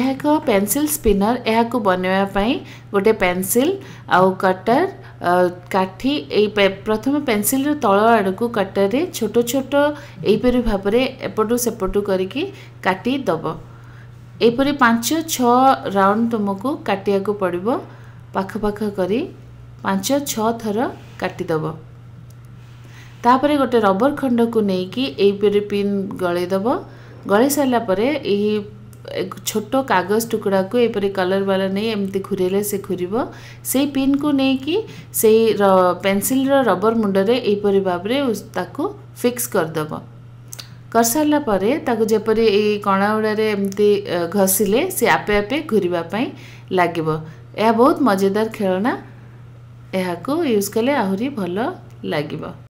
ଏହା ଏକ pencil spinner ଏହାକୁ ବନାଇବା ପାଇଁ ଗୋଟିଏ ପେନସିଲ୍ ଆଉ କଟର କାଠି ଏଇ ପ୍ରଥମେ ପେନସିଲ୍ର ତଳ ଆଡ଼କୁ କଟରରେ ଛୋଟ ଛୋଟ ଏହିପରି ଭାବରେ ଏପଟୁ ସେପଟୁ କରିକି କାଟି ଦେବ ଏହିପରି ପାଞ୍ଚ ଛଅ ରାଉଣ୍ଡ ତୁମକୁ କାଟିବାକୁ ପଡ଼ିବ ପାଖପାଖ କରି ପାଞ୍ଚ ଛଅ ଥର କାଟିଦେବ ତାପରେ ଗୋଟେ ରବର ଖଣ୍ଡକୁ ନେଇକି ଏହିପରି ପିନ୍ ଗଳେଇଦେବ ଗଳେଇ ସାରିଲା ପରେ ଏହି छोट कागज टुकड़ा को यहपर कलर वाला नहीं एमती घूरेले से घूरब से पिन को लेकिन से पेनसिल रबर मुंडे यहपरी भाव में फिक्स करदेव कर सारापर जपरी कणागुड़े एमती घसिले सी आपे आपे घूरवाई लगे यह बहुत मजेदार खेलना यह यूज कले आहरी भल लगे